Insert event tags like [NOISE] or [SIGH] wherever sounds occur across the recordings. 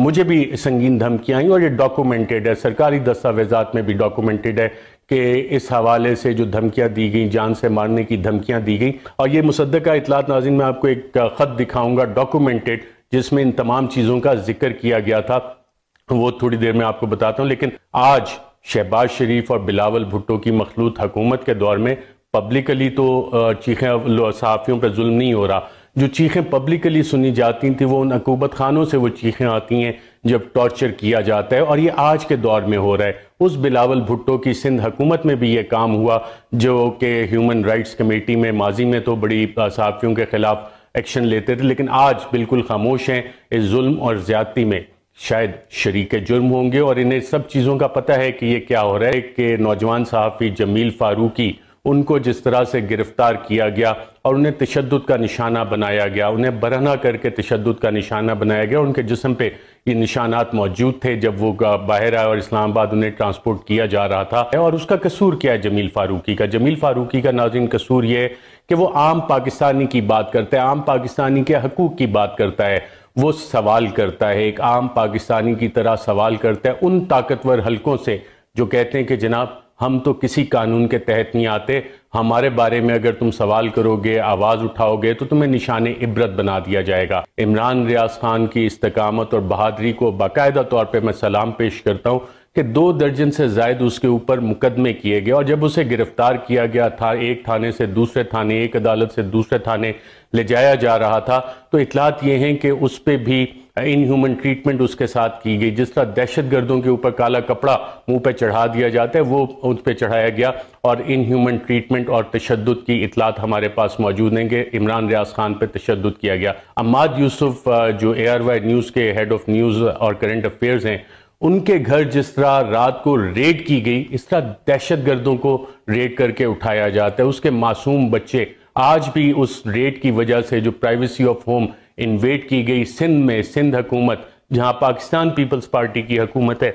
मुझे भी संगीन धमकियाँ आई और ये डॉक्यूमेंटेड है सरकारी दस्तावेजात में भी डॉक्यूमेंटेड है कि इस हवाले से जो धमकियाँ दी गई जान से मारने की धमकियाँ दी गई और ये मुसदा इतलात नाजिन में आपको एक ख़त दिखाऊँगा डॉक्यूमेंटेड जिसमें इन तमाम चीज़ों का जिक्र किया गया था वो थोड़ी देर में आपको बताता हूँ लेकिन आज शहबाज शरीफ और बिलावल भुट्टो की मखलूत हकूमत के दौर में पब्लिकली तो चीखें सहाफ़ियों पर जुल्म नहीं हो रहा जो चीखें पब्लिकली सुनी जाती थी वो उन अकूबत खानों से वो चीखें आती हैं जब टॉर्चर किया जाता है और ये आज के दौर में हो रहा है उस बिलावल भुट्टो की सिंध हुकूमत में भी ये काम हुआ जो कि ह्यूमन राइट्स कमेटी में माजी में तो बड़ी सहाफ़ियों के ख़िलाफ़ एक्शन लेते थे लेकिन आज बिल्कुल खामोश हैं इस जुल्म और ज़्यादती में शायद शरीक जुर्म होंगे और इन्हें सब चीज़ों का पता है कि ये क्या हो रहा है कि नौजवान सहाफ़ी जमील फारूकी उनको जिस तरह से गिरफ्तार किया गया और उन्हें तशद का निशाना बनाया गया उन्हें बरहना करके तशद का निशाना बनाया गया उनके जिसम पे ये निशानात मौजूद थे जब वो बाहर आए और इस्लामाबाद उन्हें ट्रांसपोर्ट किया जा रहा था और उसका कसूर क्या है जमील फारूकी का जमील फारूकी का नाजिन कसूर है कि वो आम पाकिस्तानी की बात करता है आम पाकिस्तानी के हकूक़ की बात करता है वो सवाल करता है एक आम पाकिस्तानी की तरह सवाल करता है उन ताकतवर हलकों से जो कहते हैं कि जनाब हम तो किसी कानून के तहत नहीं आते हमारे बारे में अगर तुम सवाल करोगे आवाज़ उठाओगे तो तुम्हें निशान इबरत बना दिया जाएगा इमरान रियाज खान की इस्तकामत और बहादरी को बाकायदा तौर पर मैं सलाम पेश करता हूँ कि दो दर्जन से जायद उसके ऊपर मुकदमे किए गए और जब उसे गिरफ्तार किया गया था एक थाने से दूसरे थाने एक अदालत से दूसरे थाने ले जाया जा रहा था तो इतलात ये हैं कि उस पर भी इनह्यूमन ट्रीटमेंट उसके साथ की गई जिस तरह दहशत गर्दों के ऊपर काला कपड़ा मुंह पे चढ़ा दिया जाता है वो उस पर चढ़ाया गया और इनह्यूमन ट्रीटमेंट और तशद की इतलात हमारे पास मौजूद हैं कि इमरान रियाज खान पर तशद किया गया अम्माद यूसुफ जो A R Y news head of ऑफ़ न्यूज़ और करेंट अफेयर्स हैं उनके घर जिस तरह रात को रेड की गई इस तरह दहशत गर्दों को रेड करके उठाया जाता है उसके मासूम बच्चे आज भी उस रेड की वजह से जो प्राइवेसी ऑफ होम इन्वेट की गई सिंध में सिंध हुकूमत जहां पाकिस्तान पीपल्स पार्टी की हुकूमत है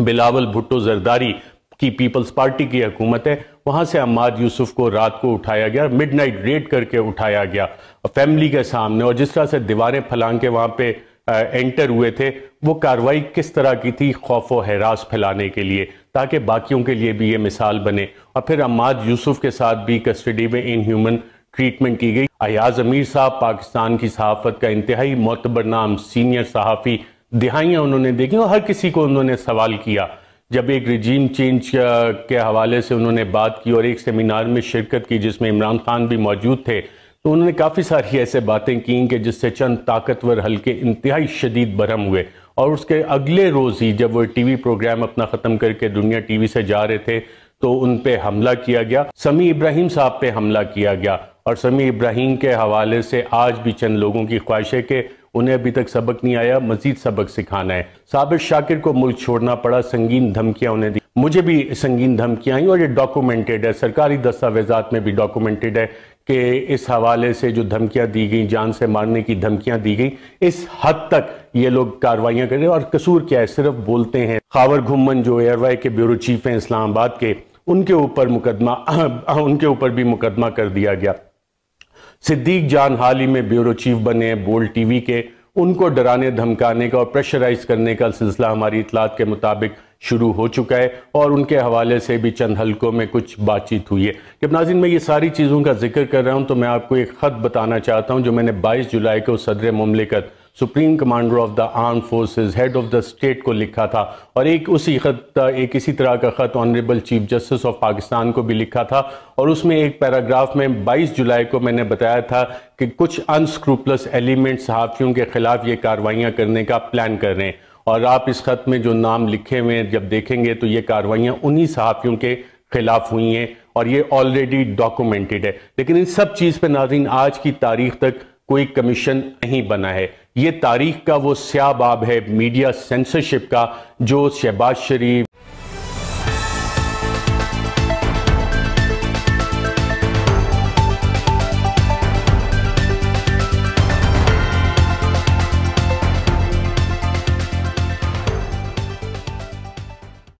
बिलावल भुट्टो जरदारी की पीपल्स पार्टी की हुकूमत है वहां से अम्माद यूसुफ को रात को उठाया गया मिडनाइट रेड करके उठाया गया फैमिली के सामने और जिस तरह से दीवारें फलांग के वहां पे एंटर हुए थे वो कार्रवाई किस तरह की थी खौफ व हरास फैलाने के लिए ताकि बाकियों के लिए भी ये मिसाल बने और फिर अमाद यूसुफ के साथ भी कस्टडी में इन ह्यूमन ट्रीटमेंट की गई अयाज अमीर साहब पाकिस्तान की सहाफत का इंतहाई मोतबर नाम सीनियर सहाफ़ी दिहाइयाँ उन्होंने देखी और हर किसी को उन्होंने सवाल किया जब एक रिजीम चेंज के हवाले से उन्होंने बात की और एक सेमिनार में शिरकत की जिसमें इमरान खान भी मौजूद थे तो उन्होंने काफ़ी सारी ऐसे बातें की कि जिससे चंद ताकतवर हल्के इंतहाई शदीद बरहम हुए और उसके अगले रोज़ ही जब वो टीवी प्रोग्राम अपना ख़त्म करके दुनिया टीवी से जा रहे थे तो उन पर हमला किया गया समी इब्राहिम साहब पे हमला किया गया और समी इब्राहिम के हवाले से आज भी चंद लोगों की ख्वाहिश है कि उन्हें अभी तक सबक नहीं आया मजीद सबक सिखाना है साबिर शाकिर को मुल्क छोड़ना पड़ा संगीन धमकियां उन्हें दी मुझे भी संगीन धमकियाँ आई और ये डॉक्यूमेंटेड है सरकारी दस्तावेजात में भी डॉक्यूमेंटेड है कि इस हवाले से जो धमकियाँ दी गई जान से मारने की धमकियाँ दी गई इस हद तक ये लोग कार्रवाइयाँ करें और कसूर क्या है सिर्फ बोलते हैं खावर घुमन जो एयरवाई के ब्यूरो चीफ हैं इस्लामाबाद के उनके ऊपर मुकदमा [CLEARS THROAT] उनके ऊपर भी मुकदमा कर दिया गया सिद्दीक जान हाल ही में ब्यूरो चीफ बने बोल्ड टीवी के उनको डराने धमकाने का और प्रेशराइज करने का सिलसिला हमारी इतलात के मुताबिक शुरू हो चुका है और उनके हवाले से भी चंद हल्कों में कुछ बातचीत हुई है जब नाजिन मैं ये सारी चीज़ों का जिक्र कर रहा हूँ तो मैं आपको एक ख़त बताना चाहता हूँ जो मैंने बाईस जुलाई को सदर ममलिकत supreme commander of the arm forces head of the state को लिखा था और एक उसी खत एक इसी तरह का खत honourable chief justice of Pakistan को भी लिखा था और उसमें एक पैराग्राफ में 22 जुलाई को मैंने बताया था कि कुछ अनस्क्रूपलस एलिमेंट सहाफ़ियों के ख़िलाफ़ ये कार्रवाइयाँ करने का प्लान कर रहे हैं और आप इस खत में जो नाम लिखे हुए हैं जब देखेंगे तो ये कार्रवाइयाँ उन्हीं सहाफ़ियों के खिलाफ हुई हैं और ये ऑलरेडी डॉक्यूमेंटेड है लेकिन इन सब चीज़ पर नाजीन आज की तारीख तक कोई कमीशन नहीं बना है ये तारीख का वो स्याबाब है मीडिया सेंसरशिप का जो शहबाज शरीफ